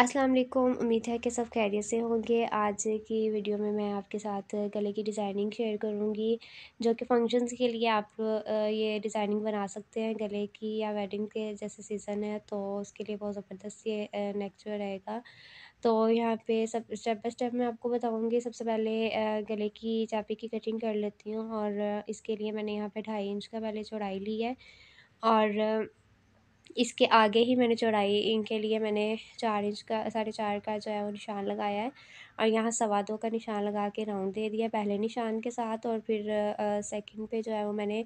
अस्सलाम वालेकुम उम्मीद है कि सब खैरियत से होंगे आज की वीडियो में मैं आपके साथ गले की डिज़ाइनिंग शेयर करूंगी जो कि फंक्शंस के लिए आप ये डिज़ाइनिंग बना सकते हैं गले की या वेडिंग के जैसे सीज़न है तो उसके लिए बहुत ज़बरदस्त ये नेक्चर रहेगा तो यहाँ पे सब स्टेप बाय स्टेप मैं आपको बताऊँगी सबसे पहले गले की चापी की कटिंग कर लेती हूँ और इसके लिए मैंने यहाँ पर ढाई इंच का पहले चौड़ाई ली है और इसके आगे ही मैंने चौड़ाई इनके लिए मैंने चार इंच का साढ़े चार का जो है वो निशान लगाया है और यहाँ सवा दो का निशान लगा के राउंड दे दिया पहले निशान के साथ और फिर सेकंड पे जो है वो मैंने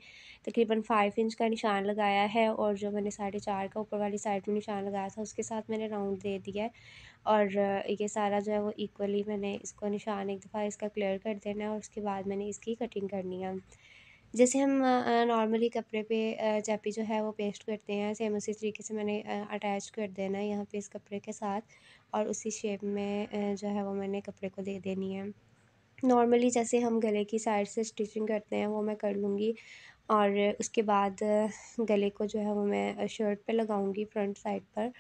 तकरीबन फाइव इंच का निशान लगाया है और जो मैंने साढ़े चार का ऊपर वाली साइड में निशान लगाया था उसके साथ मैंने राउंड दे दिया है और ये सारा जो है वो इक्वली मैंने इसको निशान एक दफ़ा इसका क्लियर कर देना है और उसके बाद मैंने इसकी कटिंग करनी है जैसे हम नॉर्मली कपड़े पे चैपी जो है वो पेस्ट करते हैं सेम उसी तरीके से मैंने अटैच कर देना है यहाँ पे इस कपड़े के साथ और उसी शेप में जो है वो मैंने कपड़े को दे देनी है नॉर्मली जैसे हम गले की साइड से स्टिचिंग करते हैं वो मैं कर लूँगी और उसके बाद गले को जो है वो मैं शर्ट पे लगाऊंगी फ्रंट साइड पर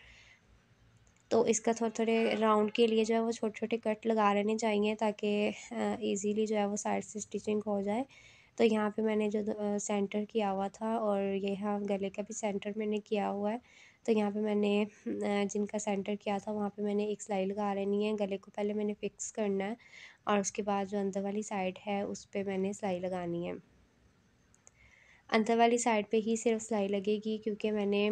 तो इसका थोड़े थोड़े राउंड के लिए जो है वो छोटे छोटे कट लगा लेने चाहिए ताकि इजीली जो है वो साइड से स्टिचिंग हो जाए तो यहाँ पे मैंने जो सेंटर किया हुआ था और यहाँ गले का भी सेंटर मैंने किया हुआ है तो यहाँ पे मैंने जिनका सेंटर किया था वहाँ पे मैंने एक सिलाई लगा लेनी है गले को पहले मैंने फ़िक्स करना है और उसके बाद जो अंदर वाली साइड है उस पर मैंने सिलाई लगानी है अंदर वाली साइड पे ही सिर्फ सिलाई लगेगी क्योंकि मैंने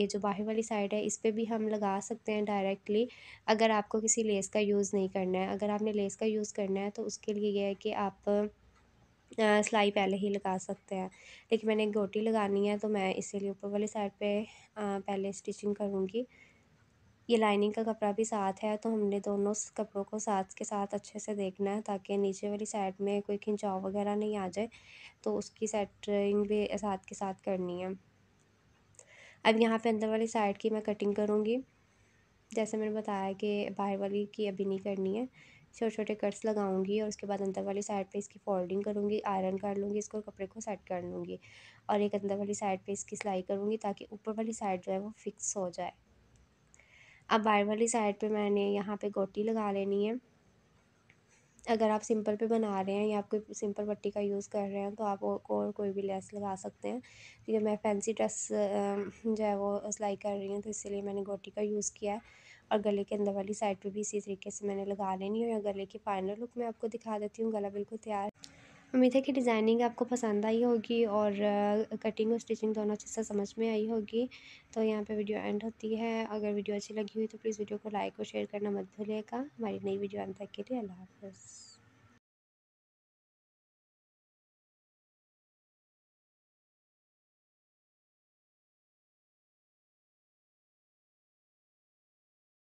ये जो बाहर वाली साइड है इस पर भी हम लगा सकते हैं डायरेक्टली अगर आपको किसी लेस का यूज़ नहीं करना है अगर आपने लेस का यूज़ करना है तो उसके लिए यह है कि आप सिलाई पहले ही लगा सकते हैं लेकिन मैंने गोटी लगानी है तो मैं इसीलिए ऊपर वाली साइड पे पहले स्टिचिंग करूँगी ये लाइनिंग का कपड़ा भी साथ है तो हमने दोनों कपड़ों को साथ के साथ अच्छे से देखना है ताकि नीचे वाली साइड में कोई खिंचाव वगैरह नहीं आ जाए तो उसकी सेटरिंग भी साथ के साथ करनी है अब यहाँ पे अंदर वाली साइड की मैं कटिंग करूँगी जैसे मैंने बताया कि बाहर वाली की अभी नहीं करनी है छोटे छोटे कट्स लगाऊंगी और उसके बाद अंदर वाली साइड पे इसकी फोल्डिंग करूँगी आयरन कर लूँगी इसको कपड़े को सेट कर लूँगी और एक अंदर वाली साइड पे इसकी सिलाई करूँगी ताकि ऊपर वाली साइड जो है वो फिक्स हो जाए अब बाहर वाली साइड पे मैंने यहाँ पे गोटी लगा लेनी है अगर आप सिंपल पे बना रहे हैं या आप कोई सिंपल पट्टी का यूज़ कर रहे हैं तो आप को और कोई भी लेस लगा सकते हैं ठीक है मैं फैंसी ड्रेस जो है वो सिलाई कर रही हूँ तो इसलिए मैंने गोटी का यूज़ किया है और गले के अंदर वाली साइड पे भी इसी तरीके से मैंने लगा लेनी है और गले की फाइनल लुक मैं आपको दिखा देती हूँ गला बिल्कुल तैयार उम्मीद है कि डिज़ाइनिंग आपको पसंद आई होगी और कटिंग और स्टिचिंग दोनों अच्छे से समझ में आई होगी तो यहाँ पे वीडियो एंड होती है अगर वीडियो अच्छी लगी हुई तो प्लीज़ वीडियो को लाइक और शेयर करना मत भूलिएगा हमारी नई वीडियो आने तक के लिए अल्लाह हाफ़